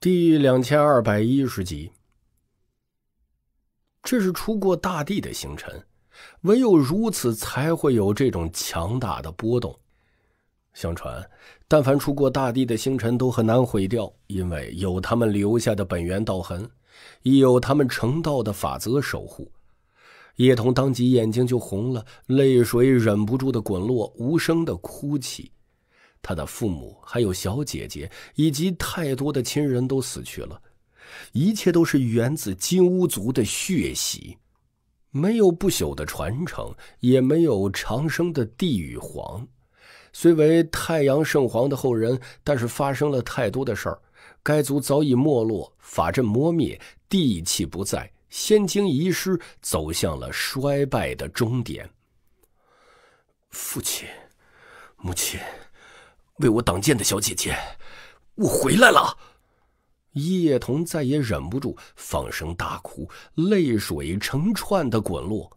第两千二百一十集，这是出过大地的星辰，唯有如此才会有这种强大的波动。相传，但凡出过大地的星辰都很难毁掉，因为有他们留下的本源道痕，亦有他们成道的法则守护。叶童当即眼睛就红了，泪水忍不住的滚落，无声的哭泣。他的父母，还有小姐姐，以及太多的亲人都死去了，一切都是源自金乌族的血洗，没有不朽的传承，也没有长生的帝与皇。虽为太阳圣皇的后人，但是发生了太多的事儿，该族早已没落，法阵磨灭，地气不在，仙经遗失，走向了衰败的终点。父亲，母亲。为我挡箭的小姐姐，我回来了！叶童再也忍不住，放声大哭，泪水成串的滚落。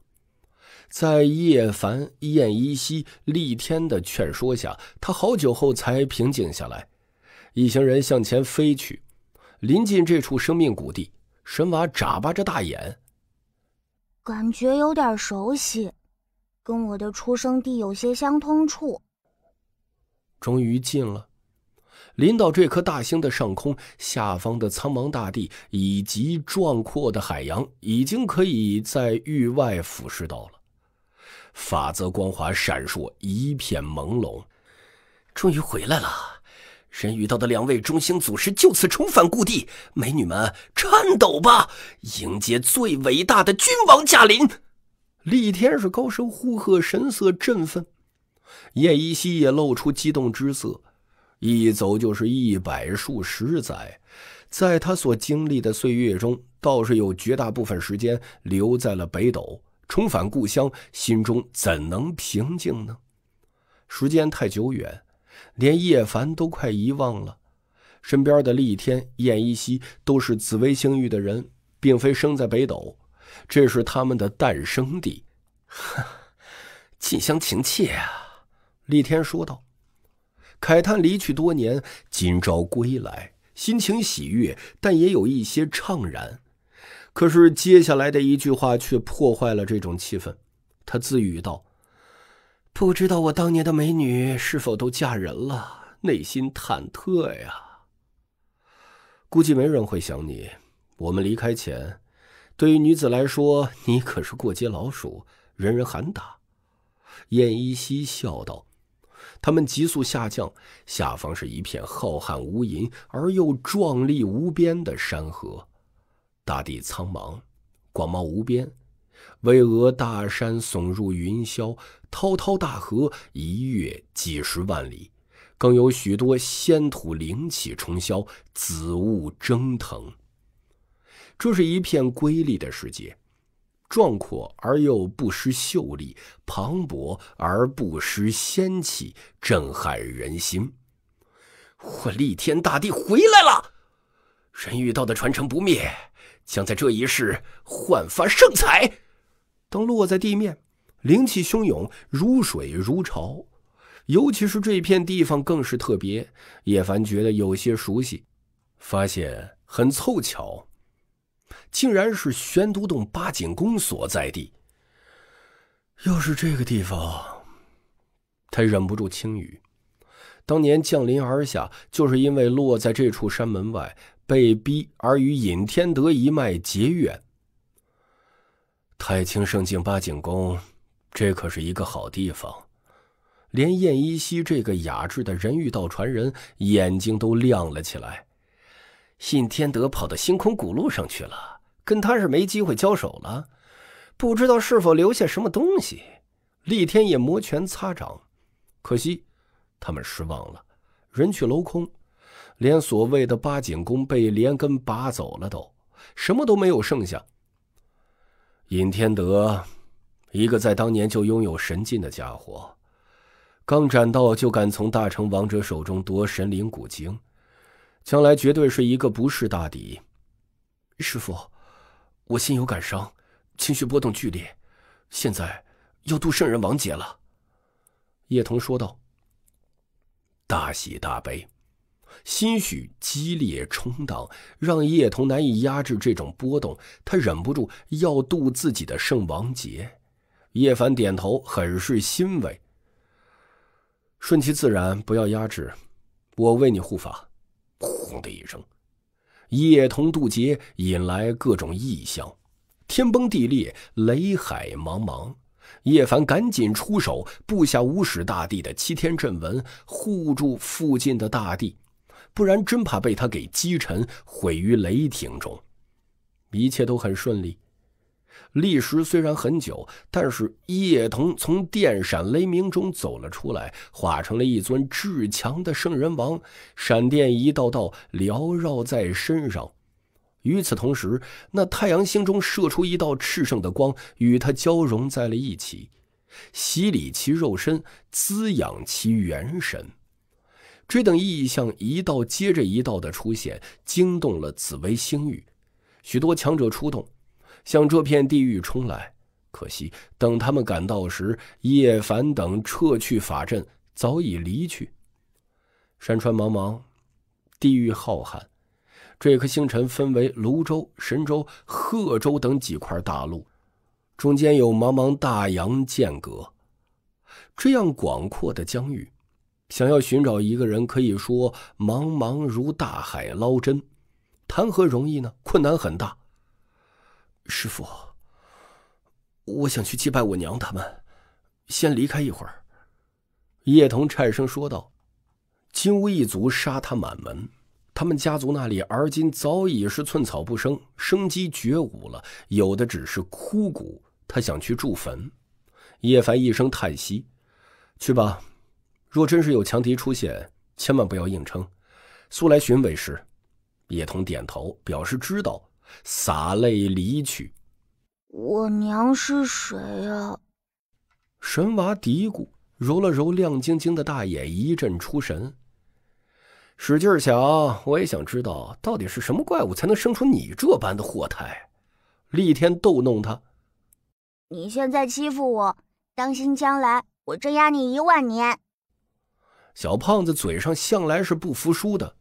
在叶凡、燕依稀、厉天的劝说下，他好久后才平静下来。一行人向前飞去，临近这处生命谷地，神娃眨巴着大眼，感觉有点熟悉，跟我的出生地有些相通处。终于近了，临到这颗大星的上空，下方的苍茫大地以及壮阔的海洋，已经可以在域外俯视到了。法则光华闪烁，一片朦胧。终于回来了！神雨道的两位中星祖师就此重返故地，美女们颤抖吧，迎接最伟大的君王驾临！李天是高声呼喝，神色振奋。叶依稀也露出激动之色，一走就是一百数十载，在他所经历的岁月中，倒是有绝大部分时间留在了北斗。重返故乡，心中怎能平静呢？时间太久远，连叶凡都快遗忘了。身边的厉天、叶依稀都是紫薇星域的人，并非生在北斗，这是他们的诞生地。哈，近乡情怯啊！厉天说道：“慨叹离去多年，今朝归来，心情喜悦，但也有一些怅然。可是接下来的一句话却破坏了这种气氛。”他自语道：“不知道我当年的美女是否都嫁人了？内心忐忑呀。估计没人会想你。我们离开前，对于女子来说，你可是过街老鼠，人人喊打。”燕依稀笑道。他们急速下降，下方是一片浩瀚无垠而又壮丽无边的山河，大地苍茫，广袤无边，巍峨大山耸入云霄，滔滔大河一跃几十万里，更有许多仙土灵气冲霄，紫雾蒸腾，这是一片瑰丽的世界。壮阔而又不失秀丽，磅礴而不失仙气，震撼人心。我立天大帝回来了，人玉道的传承不灭，将在这一世焕发圣彩。当落在地面，灵气汹涌如水如潮，尤其是这片地方更是特别。叶凡觉得有些熟悉，发现很凑巧。竟然是玄都洞八景宫所在地。要是这个地方，他忍不住轻语：“当年降临而下，就是因为落在这处山门外，被逼而与尹天德一脉结怨。太清圣境八景宫，这可是一个好地方。”连燕一夕这个雅致的人遇道传人，眼睛都亮了起来。信天德跑到星空古路上去了。跟他是没机会交手了，不知道是否留下什么东西。厉天也摩拳擦掌，可惜他们失望了，人去楼空，连所谓的八景宫被连根拔走了，都什么都没有剩下。尹天德，一个在当年就拥有神境的家伙，刚斩道就敢从大成王者手中夺神灵古经，将来绝对是一个不世大敌。师傅。我心有感伤，情绪波动剧烈，现在要度圣人王劫了。叶童说道：“大喜大悲，心绪激烈冲荡，让叶童难以压制这种波动。他忍不住要度自己的圣王劫。”叶凡点头，很是欣慰：“顺其自然，不要压制，我为你护法。”轰的一声。叶童渡劫，引来各种异象，天崩地裂，雷海茫茫。叶凡赶紧出手，布下五始大帝的七天阵纹，护住附近的大地，不然真怕被他给击沉，毁于雷霆中。一切都很顺利。历时虽然很久，但是叶童从电闪雷鸣中走了出来，化成了一尊至强的圣人王。闪电一道道缭绕在身上，与此同时，那太阳星中射出一道炽盛的光，与他交融在了一起，洗礼其肉身，滋养其元神。这等异象一道接着一道的出现，惊动了紫薇星域，许多强者出动。向这片地狱冲来，可惜等他们赶到时，叶凡等撤去法阵，早已离去。山川茫茫，地域浩瀚，这颗星辰分为泸州、神州、贺州等几块大陆，中间有茫茫大洋间隔。这样广阔的疆域，想要寻找一个人，可以说茫茫如大海捞针，谈何容易呢？困难很大。师傅，我想去祭拜我娘他们，先离开一会儿。叶童颤声说道：“金乌一族杀他满门，他们家族那里而今早已是寸草不生，生机绝无了，有的只是枯骨。他想去筑坟。”叶凡一声叹息：“去吧，若真是有强敌出现，千万不要硬撑，速来寻为师。”叶童点头表示知道。洒泪离去。我娘是谁呀？神娃嘀咕，揉了揉亮晶晶的大眼，一阵出神。使劲想，我也想知道，到底是什么怪物才能生出你这般的祸胎？厉天逗弄他。你现在欺负我，当心将来我镇压你一万年。小胖子嘴上向来是不服输的。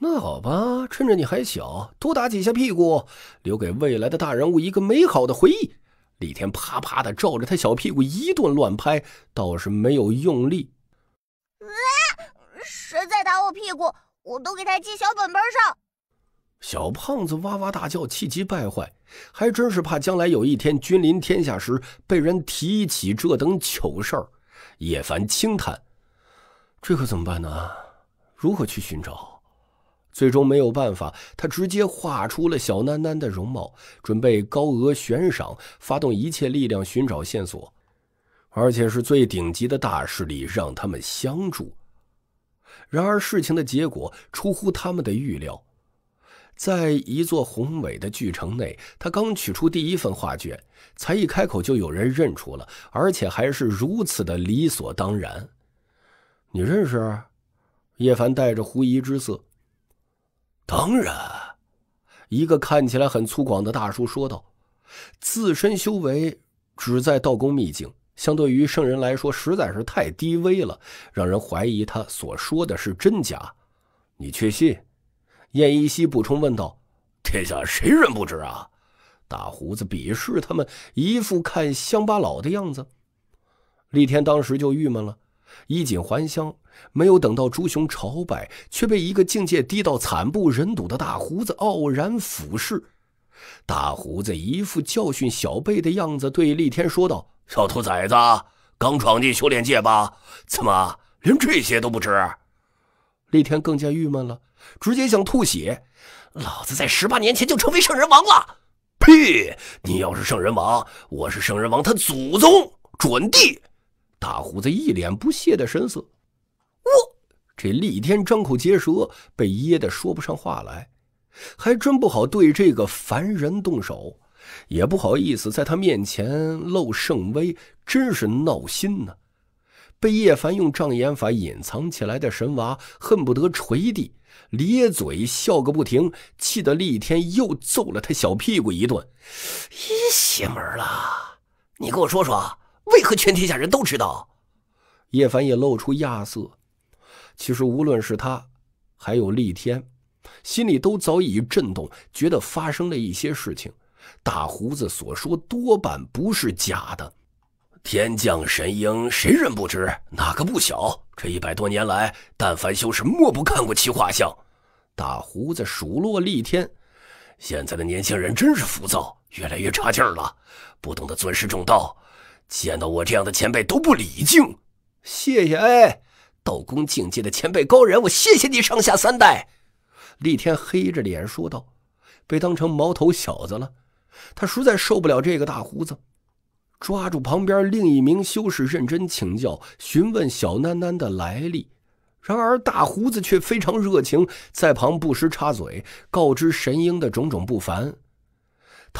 那好吧，趁着你还小，多打几下屁股，留给未来的大人物一个美好的回忆。李天啪啪的照着他小屁股一顿乱拍，倒是没有用力。谁再打我屁股，我都给他记小本本上。小胖子哇哇大叫，气急败坏，还真是怕将来有一天君临天下时被人提起这等糗事儿。叶凡轻叹：“这可怎么办呢？如何去寻找？”最终没有办法，他直接画出了小囡囡的容貌，准备高额悬赏，发动一切力量寻找线索，而且是最顶级的大势力让他们相助。然而事情的结果出乎他们的预料，在一座宏伟的巨城内，他刚取出第一份画卷，才一开口就有人认出了，而且还是如此的理所当然。你认识？叶凡带着狐疑之色。当然，一个看起来很粗犷的大叔说道：“自身修为只在道宫秘境，相对于圣人来说实在是太低微了，让人怀疑他所说的是真假。”你确信？燕一夕补充问道：“天下谁人不知啊？”大胡子鄙视他们，一副看乡巴佬的样子。厉天当时就郁闷了。衣锦还乡，没有等到朱雄朝拜，却被一个境界低到惨不忍睹的大胡子傲然俯视。大胡子一副教训小辈的样子，对厉天说道：“小兔崽子，刚闯进修炼界吧？怎么连这些都不知？”厉天更加郁闷了，直接想吐血：“老子在十八年前就成为圣人王了！”“屁！你要是圣人王，我是圣人王他祖宗准帝。大胡子一脸不屑的神色，我这厉天张口结舌，被噎得说不上话来，还真不好对这个凡人动手，也不好意思在他面前露圣威，真是闹心呢。被叶凡用障眼法隐藏起来的神娃恨不得捶地，咧嘴笑个不停，气得厉天又揍了他小屁股一顿。咦，邪门了，你给我说说。为何全天下人都知道？叶凡也露出亚色。其实无论是他，还有厉天，心里都早已震动，觉得发生了一些事情。大胡子所说多半不是假的。天降神鹰，谁人不知？哪个不晓？这一百多年来，但凡修士莫不看过其画像。大胡子数落厉天：“现在的年轻人真是浮躁，越来越差劲儿了，不懂得尊师重道。”见到我这样的前辈都不礼敬，谢谢哎，道宫境界的前辈高人，我谢谢你上下三代。厉天黑着脸说道，被当成毛头小子了，他实在受不了这个大胡子，抓住旁边另一名修士认真请教询问小囡囡的来历，然而大胡子却非常热情，在旁不时插嘴告知神鹰的种种不凡。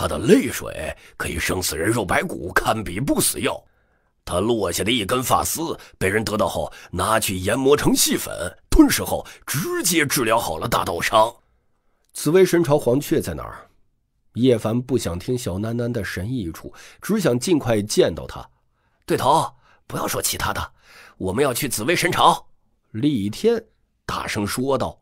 他的泪水可以生死人肉白骨，堪比不死药。他落下的一根发丝被人得到后，拿去研磨成细粉，吞噬后直接治疗好了大道伤。紫薇神朝黄雀在哪儿？叶凡不想听小喃喃的神异处，只想尽快见到他。对头，不要说其他的，我们要去紫薇神朝。李天大声说道。